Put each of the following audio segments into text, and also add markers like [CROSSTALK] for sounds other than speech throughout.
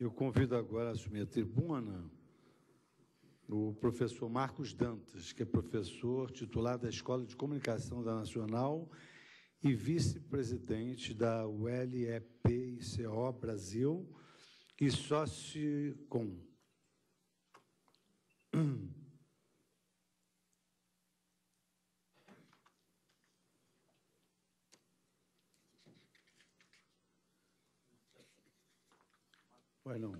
Eu convido agora a assumir a tribuna o professor Marcos Dantas, que é professor titular da Escola de Comunicação da Nacional e vice-presidente da ULEPICO Brasil e sócio com [CLEARS THROAT] Vai não.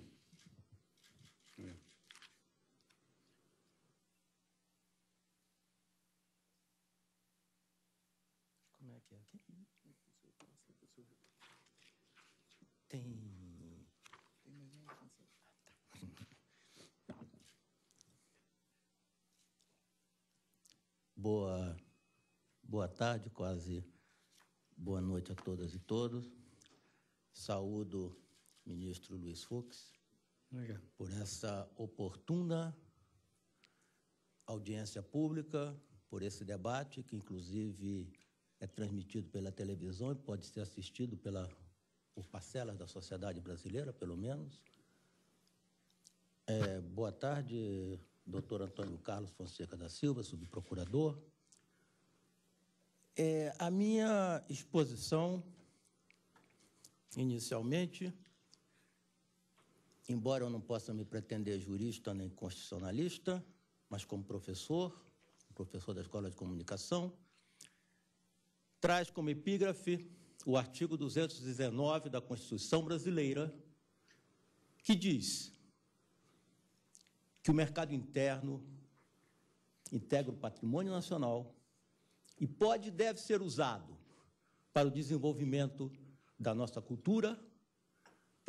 É. Como é que é Tem. Tem mais Boa, boa tarde, quase boa noite a todas e todos. Saúdo ministro Luiz Fux, Obrigado. por essa oportuna audiência pública, por esse debate, que inclusive é transmitido pela televisão e pode ser assistido pela, por parcelas da sociedade brasileira, pelo menos. É, boa tarde, doutor Antônio Carlos Fonseca da Silva, subprocurador. É, a minha exposição, inicialmente, Embora eu não possa me pretender jurista nem constitucionalista, mas como professor, professor da Escola de Comunicação, traz como epígrafe o artigo 219 da Constituição Brasileira, que diz que o mercado interno integra o patrimônio nacional e pode e deve ser usado para o desenvolvimento da nossa cultura,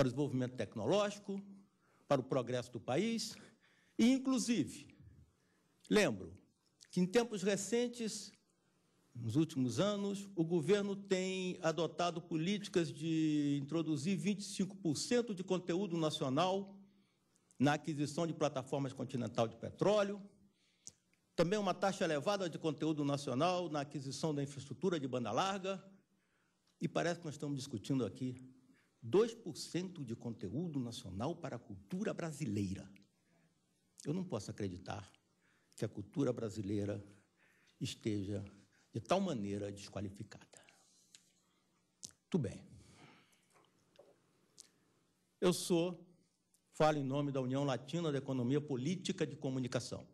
para o desenvolvimento tecnológico, para o progresso do país e, inclusive, lembro que em tempos recentes, nos últimos anos, o governo tem adotado políticas de introduzir 25% de conteúdo nacional na aquisição de plataformas continental de petróleo, também uma taxa elevada de conteúdo nacional na aquisição da infraestrutura de banda larga, e parece que nós estamos discutindo aqui 2% de conteúdo nacional para a cultura brasileira. Eu não posso acreditar que a cultura brasileira esteja de tal maneira desqualificada. Tudo bem. Eu sou, falo em nome da União Latina da Economia Política de Comunicação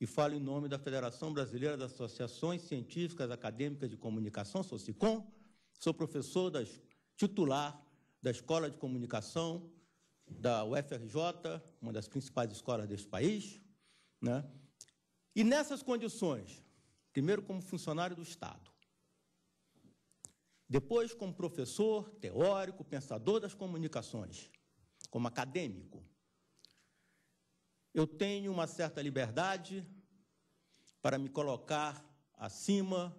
e falo em nome da Federação Brasileira das Associações Científicas Acadêmicas de Comunicação, SOCICOM, sou professor das, titular da Escola de Comunicação da UFRJ, uma das principais escolas deste país, né? E nessas condições, primeiro como funcionário do Estado, depois como professor, teórico, pensador das comunicações, como acadêmico, eu tenho uma certa liberdade para me colocar acima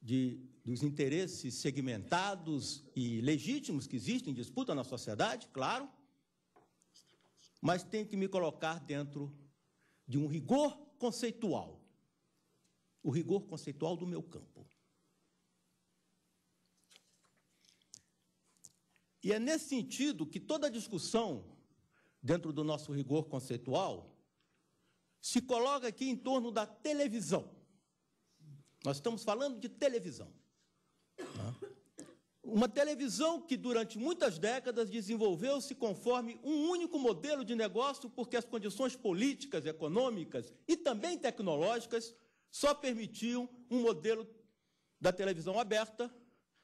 de dos interesses segmentados e legítimos que existem em disputa na sociedade, claro, mas tenho que me colocar dentro de um rigor conceitual, o rigor conceitual do meu campo. E é nesse sentido que toda discussão dentro do nosso rigor conceitual se coloca aqui em torno da televisão. Nós estamos falando de televisão. Uma televisão que durante muitas décadas desenvolveu-se conforme um único modelo de negócio, porque as condições políticas, econômicas e também tecnológicas só permitiam um modelo da televisão aberta,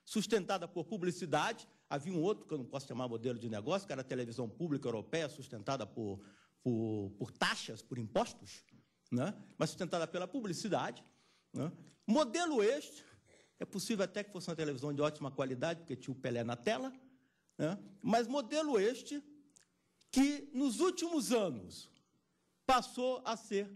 sustentada por publicidade. Havia um outro que eu não posso chamar modelo de negócio, que era a televisão pública europeia, sustentada por, por, por taxas, por impostos, né? mas sustentada pela publicidade. Né? Modelo este é possível até que fosse uma televisão de ótima qualidade, porque tinha o Pelé na tela, né? mas modelo este que, nos últimos anos, passou a ser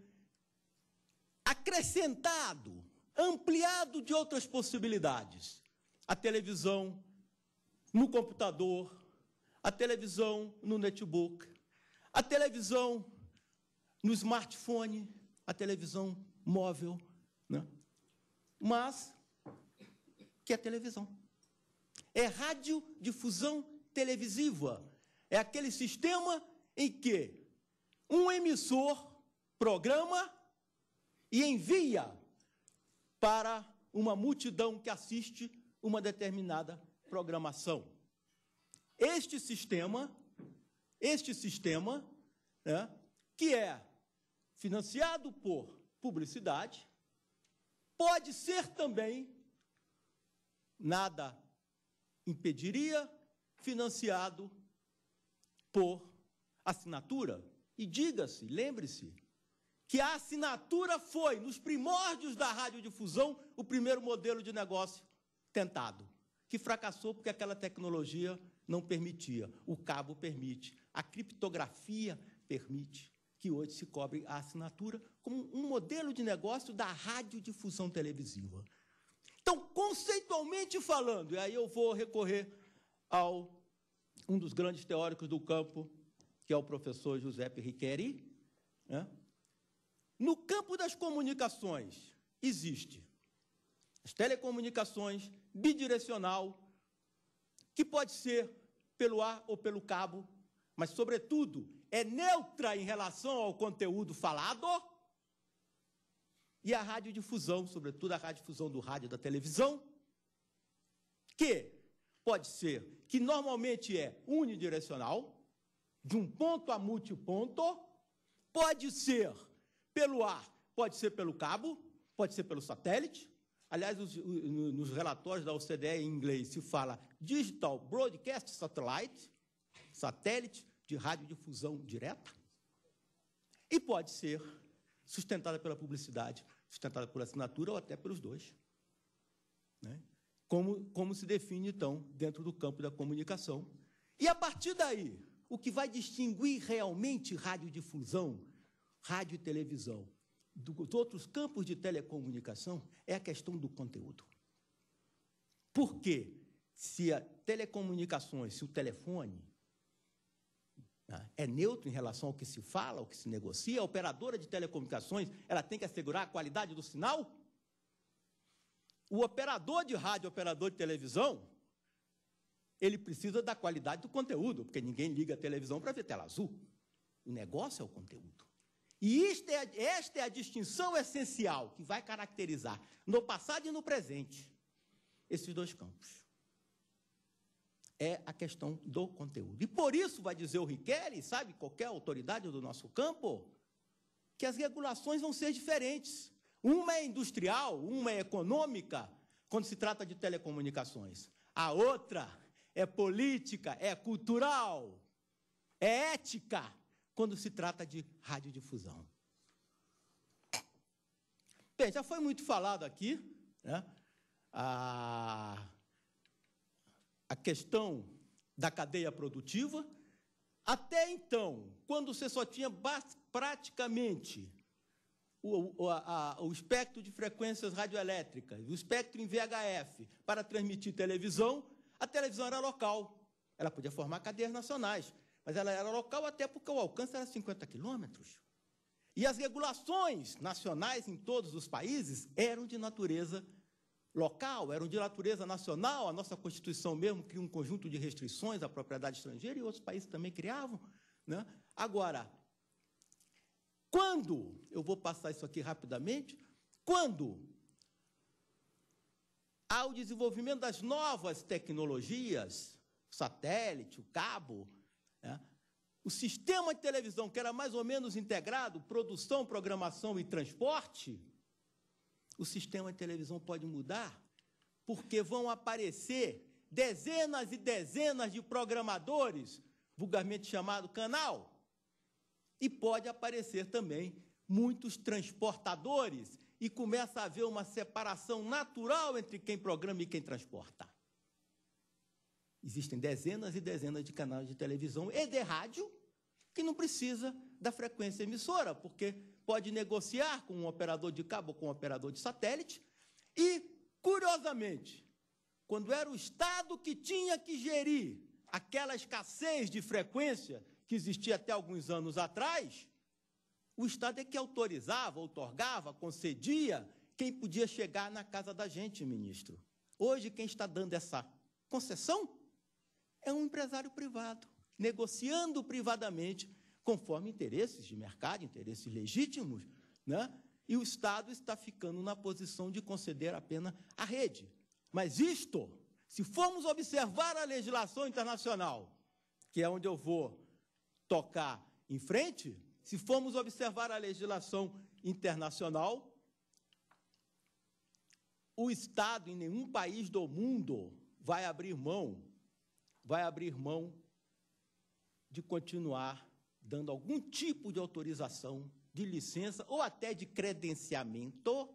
acrescentado, ampliado de outras possibilidades. A televisão no computador, a televisão no netbook, a televisão no smartphone, a televisão móvel. Né? Mas que é televisão. É radiodifusão televisiva. É aquele sistema em que um emissor programa e envia para uma multidão que assiste uma determinada programação. Este sistema, este sistema, né, que é financiado por publicidade, pode ser também nada impediria, financiado por assinatura. E diga-se, lembre-se, que a assinatura foi, nos primórdios da radiodifusão, o primeiro modelo de negócio tentado, que fracassou porque aquela tecnologia não permitia. O cabo permite, a criptografia permite, que hoje se cobre a assinatura como um modelo de negócio da radiodifusão televisiva. Então, conceitualmente falando, e aí eu vou recorrer ao um dos grandes teóricos do campo, que é o professor Giuseppe Riqueri. Né? No campo das comunicações, existe as telecomunicações bidirecional, que pode ser pelo ar ou pelo cabo, mas, sobretudo, é neutra em relação ao conteúdo falado e a radiodifusão, sobretudo a radiodifusão do rádio e da televisão, que pode ser que normalmente é unidirecional, de um ponto a multiponto, pode ser pelo ar, pode ser pelo cabo, pode ser pelo satélite. Aliás, nos relatórios da OCDE em inglês se fala Digital Broadcast Satellite, satélite de radiodifusão direta, e pode ser sustentada pela publicidade, sustentada por assinatura ou até pelos dois. Né? Como, como se define, então, dentro do campo da comunicação. E a partir daí, o que vai distinguir realmente radiodifusão, rádio e televisão dos outros campos de telecomunicação é a questão do conteúdo. Por quê? Se a telecomunicações, se o telefone, ah, é neutro em relação ao que se fala, ao que se negocia. A operadora de telecomunicações, ela tem que assegurar a qualidade do sinal? O operador de rádio, operador de televisão, ele precisa da qualidade do conteúdo, porque ninguém liga a televisão para ver tela azul. O negócio é o conteúdo. E esta é, esta é a distinção essencial que vai caracterizar no passado e no presente esses dois campos é a questão do conteúdo. E por isso vai dizer o Riquelme, sabe, qualquer autoridade do nosso campo, que as regulações vão ser diferentes. Uma é industrial, uma é econômica, quando se trata de telecomunicações. A outra é política, é cultural, é ética, quando se trata de radiodifusão. Bem, já foi muito falado aqui, né? Ah, a questão da cadeia produtiva. Até então, quando você só tinha praticamente o, a, o espectro de frequências radioelétricas, o espectro em VHF para transmitir televisão, a televisão era local. Ela podia formar cadeias nacionais, mas ela era local até porque o alcance era 50 quilômetros. E as regulações nacionais em todos os países eram de natureza local, eram de natureza nacional, a nossa Constituição mesmo cria um conjunto de restrições à propriedade estrangeira e outros países também criavam. Né? Agora, quando, eu vou passar isso aqui rapidamente, quando ao desenvolvimento das novas tecnologias, o satélite, o cabo, né? o sistema de televisão, que era mais ou menos integrado, produção, programação e transporte, o sistema de televisão pode mudar, porque vão aparecer dezenas e dezenas de programadores, vulgarmente chamado canal, e pode aparecer também muitos transportadores, e começa a haver uma separação natural entre quem programa e quem transporta. Existem dezenas e dezenas de canais de televisão e de rádio que não precisa da frequência emissora, porque pode negociar com um operador de cabo ou com um operador de satélite. E, curiosamente, quando era o Estado que tinha que gerir aquela escassez de frequência que existia até alguns anos atrás, o Estado é que autorizava, outorgava, concedia quem podia chegar na casa da gente, ministro. Hoje, quem está dando essa concessão é um empresário privado, negociando privadamente conforme interesses de mercado, interesses legítimos, né? e o Estado está ficando na posição de conceder a à rede. Mas isto, se formos observar a legislação internacional, que é onde eu vou tocar em frente, se formos observar a legislação internacional, o Estado em nenhum país do mundo vai abrir mão, vai abrir mão de continuar dando algum tipo de autorização, de licença ou até de credenciamento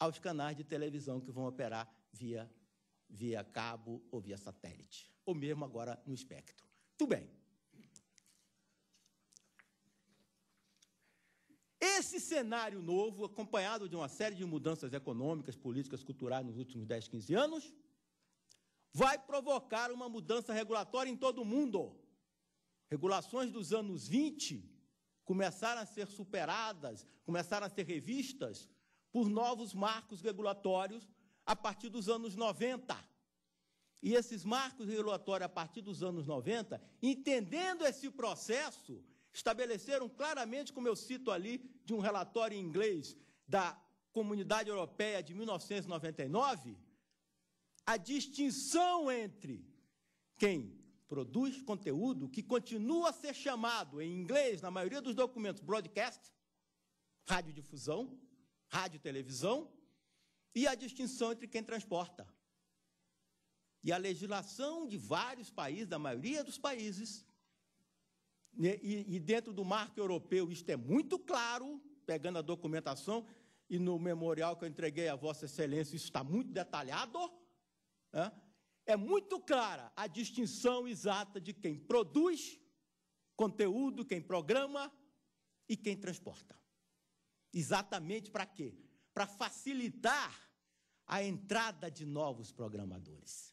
aos canais de televisão que vão operar via, via cabo ou via satélite, ou mesmo agora no espectro. Tudo bem. Esse cenário novo, acompanhado de uma série de mudanças econômicas, políticas, culturais nos últimos 10, 15 anos, vai provocar uma mudança regulatória em todo o mundo regulações dos anos 20 começaram a ser superadas, começaram a ser revistas por novos marcos regulatórios a partir dos anos 90. E esses marcos regulatórios, a partir dos anos 90, entendendo esse processo, estabeleceram claramente, como eu cito ali, de um relatório em inglês da Comunidade Europeia de 1999, a distinção entre quem produz conteúdo que continua a ser chamado, em inglês, na maioria dos documentos, broadcast, radiodifusão, rádio televisão, e a distinção entre quem transporta. E a legislação de vários países, da maioria dos países, né, e, e dentro do marco europeu isto é muito claro, pegando a documentação, e no memorial que eu entreguei a Vossa Excelência isso está muito detalhado, né? é muito clara a distinção exata de quem produz conteúdo, quem programa e quem transporta. Exatamente para quê? Para facilitar a entrada de novos programadores,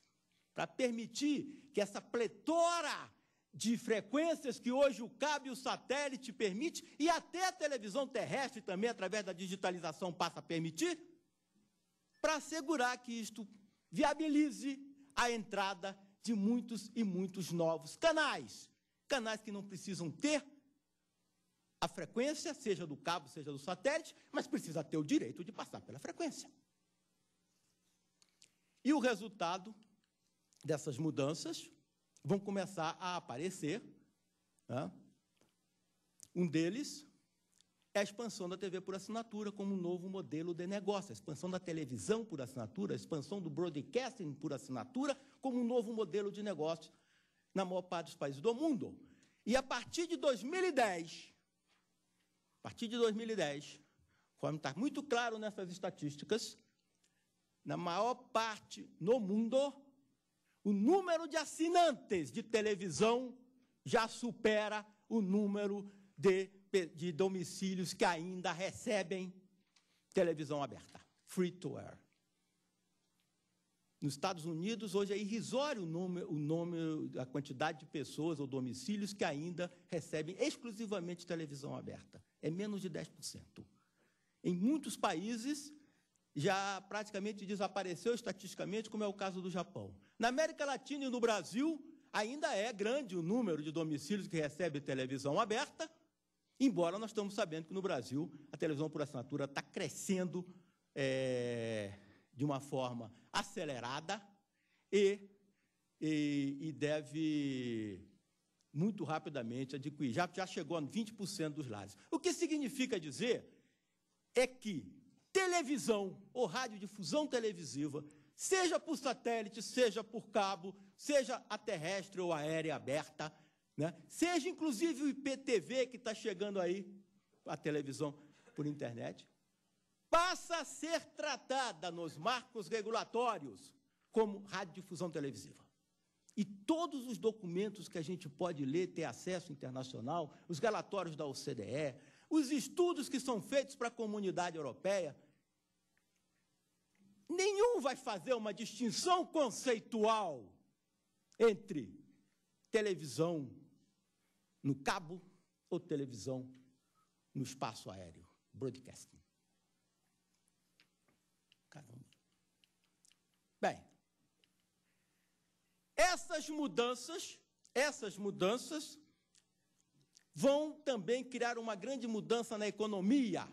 para permitir que essa pletora de frequências que hoje o cabo e o satélite permite e até a televisão terrestre também através da digitalização passa a permitir, para assegurar que isto viabilize a entrada de muitos e muitos novos canais. Canais que não precisam ter a frequência, seja do cabo, seja do satélite, mas precisa ter o direito de passar pela frequência. E o resultado dessas mudanças vão começar a aparecer. Né? Um deles é a expansão da TV por assinatura como um novo modelo de negócio, a expansão da televisão por assinatura, a expansão do broadcasting por assinatura como um novo modelo de negócio na maior parte dos países do mundo. E a partir de 2010, a partir de 2010, conforme está muito claro nessas estatísticas, na maior parte no mundo, o número de assinantes de televisão já supera o número de de domicílios que ainda recebem televisão aberta, free to air. Nos Estados Unidos, hoje é irrisório o número, o número, a quantidade de pessoas ou domicílios que ainda recebem exclusivamente televisão aberta. É menos de 10%. Em muitos países, já praticamente desapareceu estatisticamente, como é o caso do Japão. Na América Latina e no Brasil, ainda é grande o número de domicílios que recebem televisão aberta, Embora nós estamos sabendo que no Brasil a televisão por assinatura está crescendo é, de uma forma acelerada e, e, e, deve muito rapidamente adquirir. Já, já chegou a 20% dos lares. O que significa dizer é que televisão ou radiodifusão televisiva, seja por satélite, seja por cabo, seja a terrestre ou aérea aberta, né? Seja inclusive o IPTV que está chegando aí, a televisão por internet, passa a ser tratada nos marcos regulatórios como radiodifusão televisiva. E todos os documentos que a gente pode ler, ter acesso internacional, os relatórios da OCDE, os estudos que são feitos para a comunidade europeia, nenhum vai fazer uma distinção conceitual entre televisão no cabo ou televisão no espaço aéreo, broadcasting. Caramba. Bem, essas mudanças, essas mudanças vão também criar uma grande mudança na economia.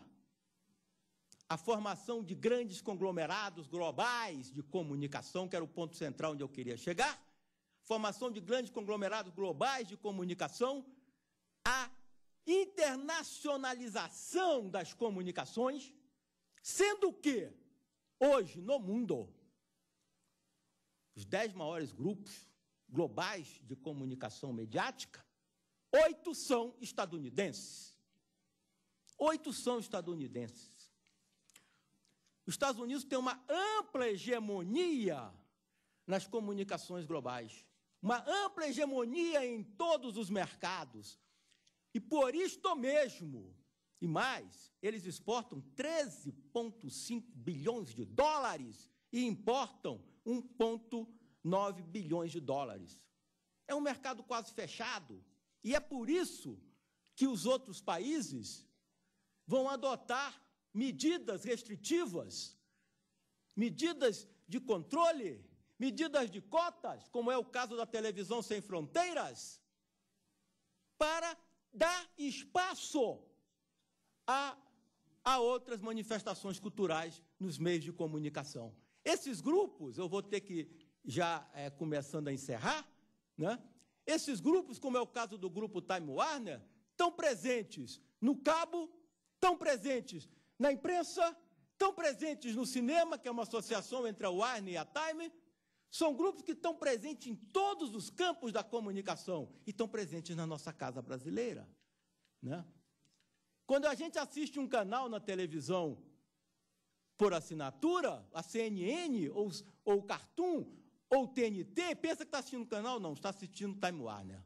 A formação de grandes conglomerados globais de comunicação, que era o ponto central onde eu queria chegar, formação de grandes conglomerados globais de comunicação a internacionalização das comunicações, sendo que, hoje, no mundo, os dez maiores grupos globais de comunicação mediática, oito são estadunidenses. Oito são estadunidenses. Os Estados Unidos têm uma ampla hegemonia nas comunicações globais, uma ampla hegemonia em todos os mercados, e por isto mesmo, e mais, eles exportam 13,5 bilhões de dólares e importam 1,9 bilhões de dólares. É um mercado quase fechado. E é por isso que os outros países vão adotar medidas restritivas, medidas de controle, medidas de cotas, como é o caso da Televisão Sem Fronteiras, para dá espaço a, a outras manifestações culturais nos meios de comunicação. Esses grupos, eu vou ter que, já é, começando a encerrar, né? esses grupos, como é o caso do grupo Time Warner, estão presentes no cabo, estão presentes na imprensa, estão presentes no cinema, que é uma associação entre a Warner e a Time, são grupos que estão presentes em todos os campos da comunicação e estão presentes na nossa casa brasileira. Né? Quando a gente assiste um canal na televisão por assinatura, a CNN ou, ou Cartoon ou o TNT, pensa que está assistindo o canal? Não, está assistindo Time Warner.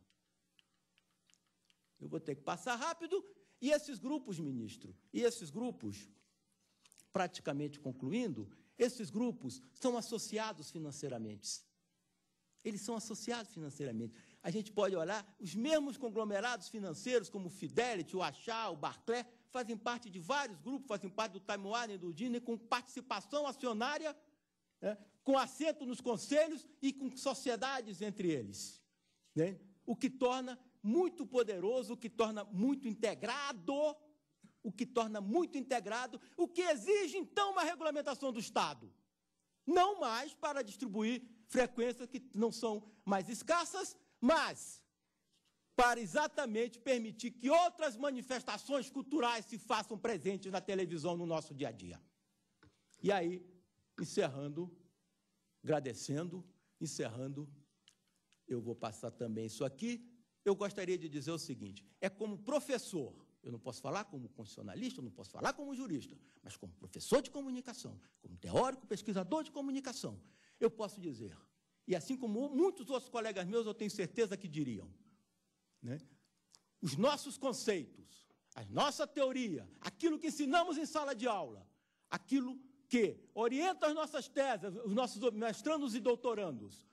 Eu vou ter que passar rápido. E esses grupos, ministro, e esses grupos, praticamente concluindo, esses grupos são associados financeiramente. Eles são associados financeiramente. A gente pode olhar, os mesmos conglomerados financeiros, como o Fidelity, o Achá, o Barclay, fazem parte de vários grupos, fazem parte do Time Warner, do Disney, com participação acionária, né, com assento nos conselhos e com sociedades entre eles. Né? O que torna muito poderoso, o que torna muito integrado o que torna muito integrado, o que exige então uma regulamentação do Estado. Não mais para distribuir frequências que não são mais escassas, mas para exatamente permitir que outras manifestações culturais se façam presentes na televisão no nosso dia a dia. E aí, encerrando, agradecendo, encerrando, eu vou passar também isso aqui. Eu gostaria de dizer o seguinte: é como professor eu não posso falar como constitucionalista, eu não posso falar como jurista, mas como professor de comunicação, como teórico, pesquisador de comunicação, eu posso dizer, e assim como muitos outros colegas meus, eu tenho certeza que diriam, né? os nossos conceitos, a nossa teoria, aquilo que ensinamos em sala de aula, aquilo que orienta as nossas teses, os nossos mestrandos e doutorandos,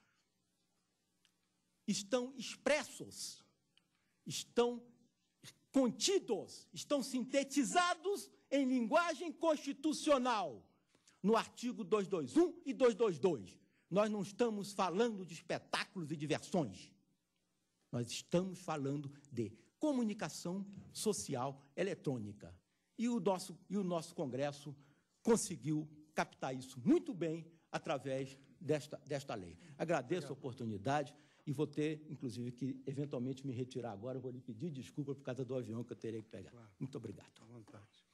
estão expressos, estão contidos, estão sintetizados em linguagem constitucional, no artigo 221 e 222. Nós não estamos falando de espetáculos e diversões. Nós estamos falando de comunicação social eletrônica. E o nosso, e o nosso Congresso conseguiu captar isso muito bem através desta, desta lei. Agradeço a oportunidade e vou ter, inclusive, que eventualmente me retirar agora. Eu vou lhe pedir desculpa por causa do avião que eu terei que pegar. Claro. Muito obrigado. À vontade.